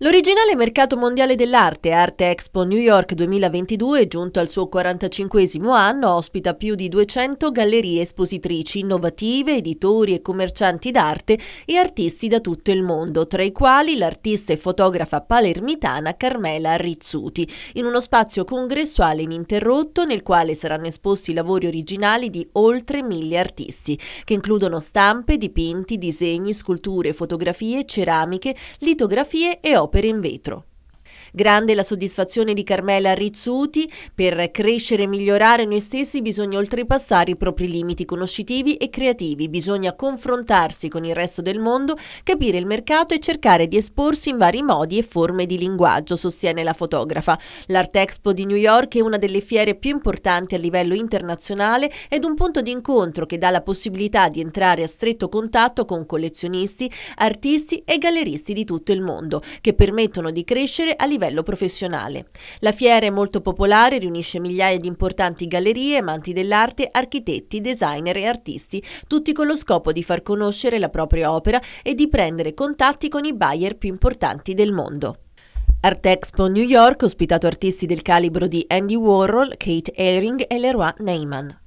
L'originale mercato mondiale dell'arte, Arte Expo New York 2022, giunto al suo 45 anno, ospita più di 200 gallerie espositrici innovative, editori e commercianti d'arte e artisti da tutto il mondo, tra i quali l'artista e fotografa palermitana Carmela Rizzuti, in uno spazio congressuale ininterrotto nel quale saranno esposti i lavori originali di oltre mille artisti, che includono stampe, dipinti, disegni, sculture, fotografie, ceramiche, litografie e opere opere in vetro. Grande la soddisfazione di Carmela Rizzuti, per crescere e migliorare noi stessi bisogna oltrepassare i propri limiti conoscitivi e creativi, bisogna confrontarsi con il resto del mondo, capire il mercato e cercare di esporsi in vari modi e forme di linguaggio, sostiene la fotografa. L'Art Expo di New York è una delle fiere più importanti a livello internazionale ed un punto di incontro che dà la possibilità di entrare a stretto contatto con collezionisti, artisti e galleristi di tutto il mondo, che permettono di crescere a livello livello professionale. La fiera è molto popolare, riunisce migliaia di importanti gallerie, amanti dell'arte, architetti, designer e artisti, tutti con lo scopo di far conoscere la propria opera e di prendere contatti con i buyer più importanti del mondo. Art Expo New York ha ospitato artisti del calibro di Andy Warhol, Kate Ehring e Leroy Neyman.